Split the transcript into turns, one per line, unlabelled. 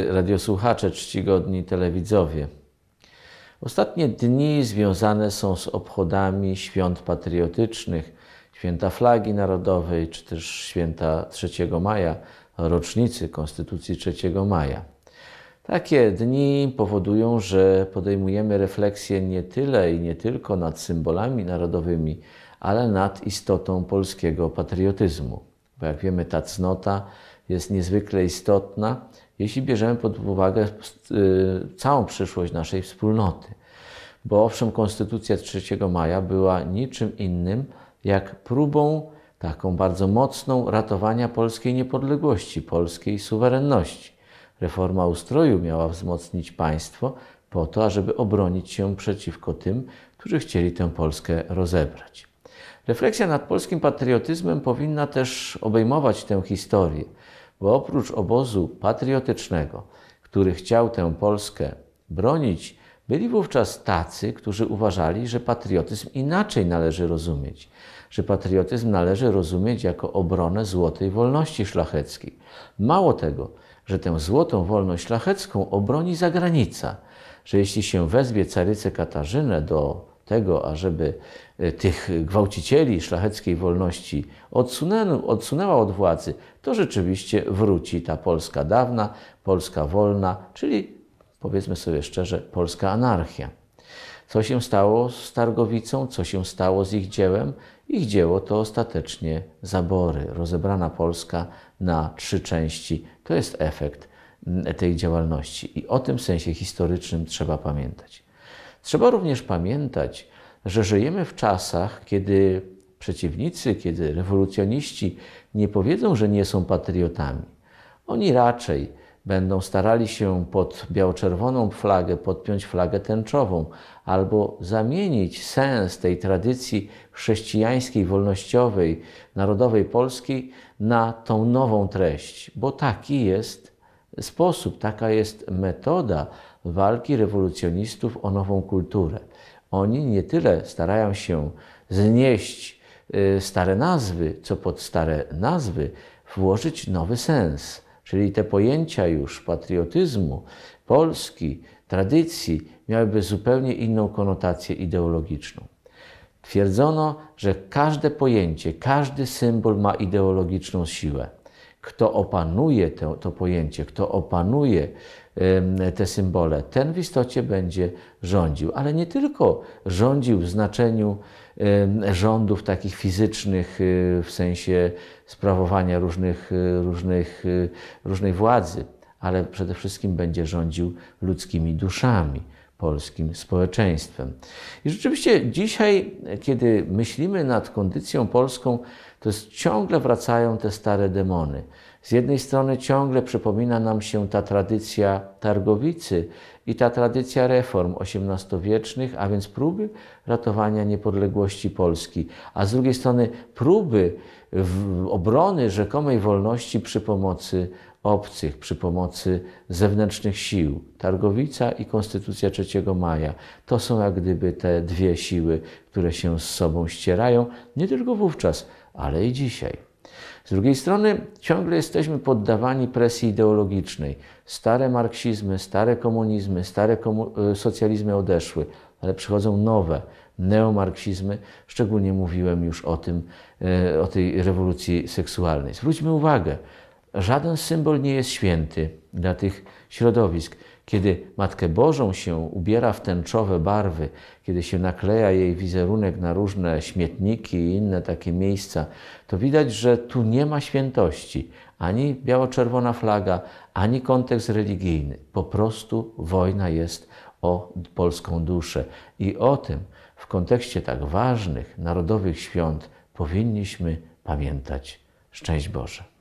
Radiosłuchacze, czcigodni telewidzowie. Ostatnie dni związane są z obchodami świąt patriotycznych, święta flagi narodowej, czy też święta 3 maja, rocznicy Konstytucji 3 maja. Takie dni powodują, że podejmujemy refleksję nie tyle i nie tylko nad symbolami narodowymi, ale nad istotą polskiego patriotyzmu. Bo jak wiemy, ta cnota jest niezwykle istotna jeśli bierzemy pod uwagę y, całą przyszłość naszej wspólnoty. Bo owszem, Konstytucja 3 maja była niczym innym jak próbą taką bardzo mocną ratowania polskiej niepodległości, polskiej suwerenności. Reforma ustroju miała wzmocnić państwo po to, ażeby obronić się przeciwko tym, którzy chcieli tę Polskę rozebrać. Refleksja nad polskim patriotyzmem powinna też obejmować tę historię, bo oprócz obozu patriotycznego, który chciał tę Polskę bronić, byli wówczas tacy, którzy uważali, że patriotyzm inaczej należy rozumieć, że patriotyzm należy rozumieć jako obronę złotej wolności szlacheckiej. Mało tego, że tę złotą wolność szlachecką obroni zagranica, że jeśli się wezwie caryce Katarzynę do tego, ażeby e, tych gwałcicieli szlacheckiej wolności odsunęła od władzy, to rzeczywiście wróci ta Polska dawna, Polska wolna, czyli powiedzmy sobie szczerze, polska anarchia. Co się stało z Targowicą, co się stało z ich dziełem? Ich dzieło to ostatecznie zabory, rozebrana Polska na trzy części. To jest efekt tej działalności i o tym sensie historycznym trzeba pamiętać. Trzeba również pamiętać, że żyjemy w czasach, kiedy przeciwnicy, kiedy rewolucjoniści nie powiedzą, że nie są patriotami. Oni raczej będą starali się pod biało-czerwoną flagę podpiąć flagę tęczową albo zamienić sens tej tradycji chrześcijańskiej, wolnościowej, narodowej Polski na tą nową treść, bo taki jest sposób, taka jest metoda walki rewolucjonistów o nową kulturę. Oni nie tyle starają się znieść y, stare nazwy, co pod stare nazwy włożyć nowy sens. Czyli te pojęcia już patriotyzmu, Polski, tradycji miałyby zupełnie inną konotację ideologiczną. Twierdzono, że każde pojęcie, każdy symbol ma ideologiczną siłę. Kto opanuje to, to pojęcie, kto opanuje te symbole, ten w istocie będzie rządził, ale nie tylko rządził w znaczeniu rządów takich fizycznych, y, w sensie sprawowania różnych, y, różnych, y, różnej władzy, ale przede wszystkim będzie rządził ludzkimi duszami polskim społeczeństwem. I rzeczywiście dzisiaj, kiedy myślimy nad kondycją polską, to jest, ciągle wracają te stare demony. Z jednej strony ciągle przypomina nam się ta tradycja targowicy i ta tradycja reform XVIII-wiecznych, a więc próby ratowania niepodległości Polski, a z drugiej strony próby obrony rzekomej wolności przy pomocy obcych przy pomocy zewnętrznych sił. Targowica i Konstytucja 3 maja to są jak gdyby te dwie siły, które się z sobą ścierają, nie tylko wówczas, ale i dzisiaj. Z drugiej strony ciągle jesteśmy poddawani presji ideologicznej. Stare marksizmy, stare komunizmy, stare komu y, socjalizmy odeszły, ale przychodzą nowe, neomarksizmy. Szczególnie mówiłem już o tym, y, o tej rewolucji seksualnej. Zwróćmy uwagę, Żaden symbol nie jest święty dla tych środowisk. Kiedy Matkę Bożą się ubiera w tęczowe barwy, kiedy się nakleja jej wizerunek na różne śmietniki i inne takie miejsca, to widać, że tu nie ma świętości. Ani biało-czerwona flaga, ani kontekst religijny. Po prostu wojna jest o polską duszę. I o tym w kontekście tak ważnych narodowych świąt powinniśmy pamiętać. Szczęść Boże!